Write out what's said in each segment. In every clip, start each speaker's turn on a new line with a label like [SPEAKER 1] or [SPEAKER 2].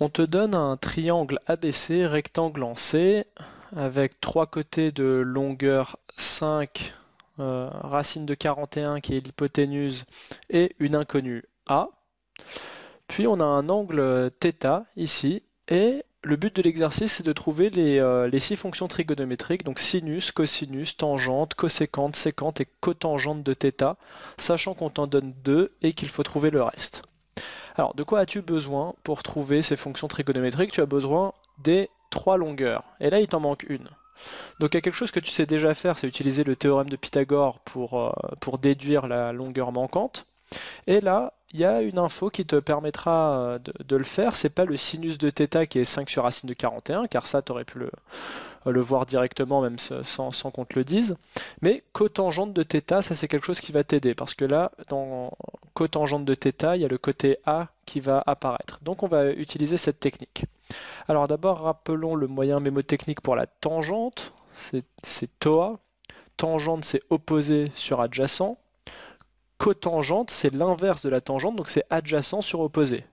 [SPEAKER 1] On te donne un triangle ABC rectangle en C avec trois côtés de longueur 5, euh, racine de 41 qui est l'hypoténuse et une inconnue A. Puis on a un angle θ ici et le but de l'exercice c'est de trouver les, euh, six fonctions trigonométriques, donc sinus, cosinus, tangente, cosécante, sécante et cotangente de θ, sachant qu'on t'en donne deux et qu'il faut trouver le reste. Alors, de quoi as-tu besoin pour trouver ces fonctions trigonométriques Tu as besoin des trois longueurs. Et là, il t'en manque une. Donc il y a quelque chose que tu sais déjà faire, c'est utiliser le théorème de Pythagore pour, euh, pour déduire la longueur manquante. Et là, il y a une info qui te permettra euh, de, le faire. C'est pas le sinus de θ qui est 5 sur racine de 41, car ça, tu aurais pu le, le voir directement, même sans, qu'on te le dise. Mais cotangente de θ, ça c'est quelque chose qui va t'aider, parce que là, dans cotangente de θ, il y a le côté A qui va apparaître. Donc on va utiliser cette technique. Alors d'abord, rappelons le moyen mémotechnique pour la tangente, c'est TOA. Tangente, c'est opposé sur adjacent. Cotangente, c'est l'inverse de la tangente, donc c'est adjacent sur opposé.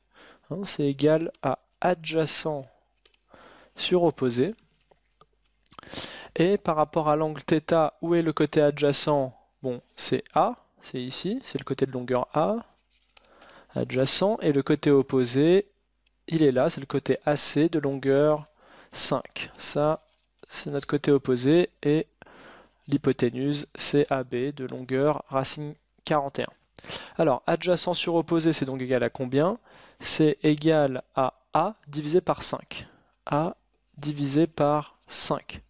[SPEAKER 1] Hein, c'est égal à adjacent sur opposé. Et par rapport à l'angle θ, où est le côté adjacent Bon, c'est A, c'est ici, c'est le côté de longueur A, adjacent, et le côté opposé, il est là, c'est le côté AC de longueur 5. Ça, c'est notre côté opposé, et l'hypoténuse ab de longueur racine 41. Alors, adjacent sur opposé, c'est donc égal à combien C'est égal à A divisé par 5. A divisé par 5.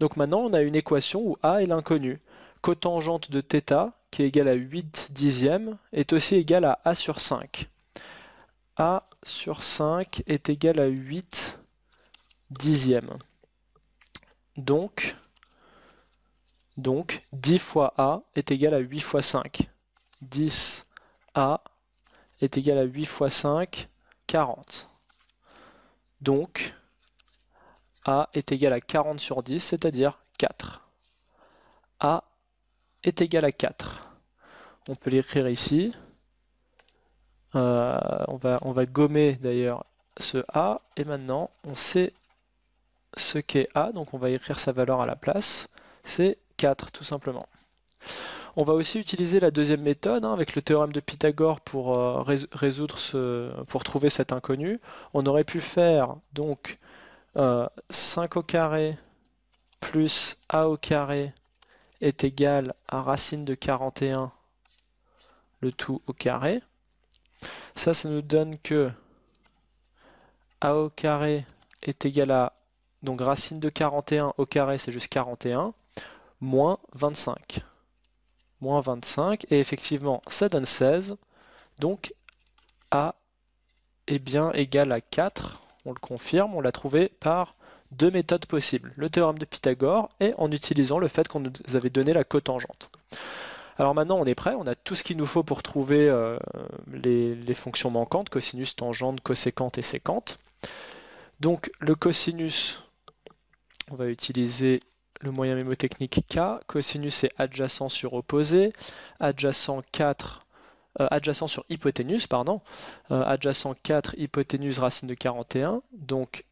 [SPEAKER 1] Donc maintenant, on a une équation où A est l'inconnu, Cotangente de θ, qui est égale à 8 dixièmes, est aussi égale à A sur 5. A sur 5 est égal à 8 dixièmes. Donc, donc 10 fois A est égal à 8 fois 5. 10 A est égal à 8 fois 5, 40. Donc a est égal à 40 sur 10, c'est-à-dire 4. A est égal à 4. On peut l'écrire ici. Euh, on, va, on va gommer d'ailleurs ce A. Et maintenant, on sait ce qu'est A, donc on va écrire sa valeur à la place. C'est 4, tout simplement. On va aussi utiliser la deuxième méthode hein, avec le théorème de Pythagore pour euh, résoudre ce, pour trouver cet inconnu. On aurait pu faire donc 5 euh, au carré plus a au carré est égal à racine de 41, le tout au carré. Ça, ça nous donne que a au carré est égal à, donc racine de 41 au carré, c'est juste 41, moins 25. Moins 25, et effectivement, ça donne 16. Donc, a est bien égal à 4 on le confirme, on l'a trouvé par deux méthodes possibles, le théorème de Pythagore et en utilisant le fait qu'on nous avait donné la cotangente. Alors maintenant, on est prêt, on a tout ce qu'il nous faut pour trouver euh, les, fonctions manquantes, cosinus, tangente, coséquente et séquente. Donc le cosinus, on va utiliser le moyen mémotechnique K. Cosinus, est adjacent sur opposé. Adjacent 4 euh, adjacent sur hypoténuse, pardon, euh, adjacent 4 hypoténuse racine de 41, donc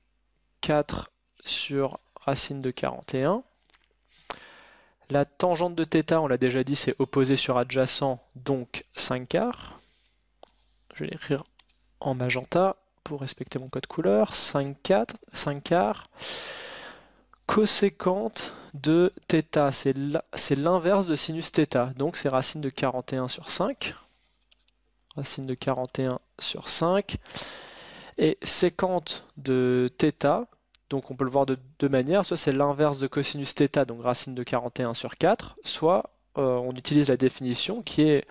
[SPEAKER 1] 4 sur racine de 41. La tangente de θ, on l'a déjà dit, c'est opposé sur adjacent, donc 5 quarts. Je vais l'écrire en magenta pour respecter mon code couleur. 5, 4, 5 quarts. Coséquente de θ, c'est l'inverse de sinus θ, donc c'est racine de 41 sur 5 racine de 41 sur 5, et sécante de θ, donc on peut le voir de deux manières, soit c'est l'inverse de cosinus θ, donc racine de 41 sur 4, soit euh, on utilise la définition qui est,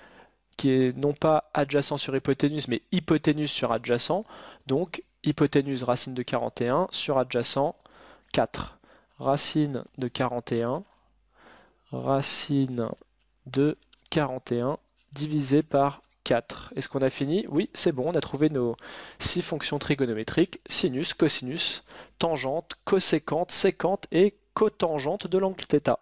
[SPEAKER 1] qui est non pas adjacent sur hypoténuse, mais hypoténuse sur adjacent, donc hypoténuse racine de 41 sur adjacent 4. Racine de 41, racine de 41 divisé par est-ce qu'on a fini Oui, c'est bon, on a trouvé nos six fonctions trigonométriques, sinus, cosinus, tangente, coséquente, séquente et cotangente de l'angle θ.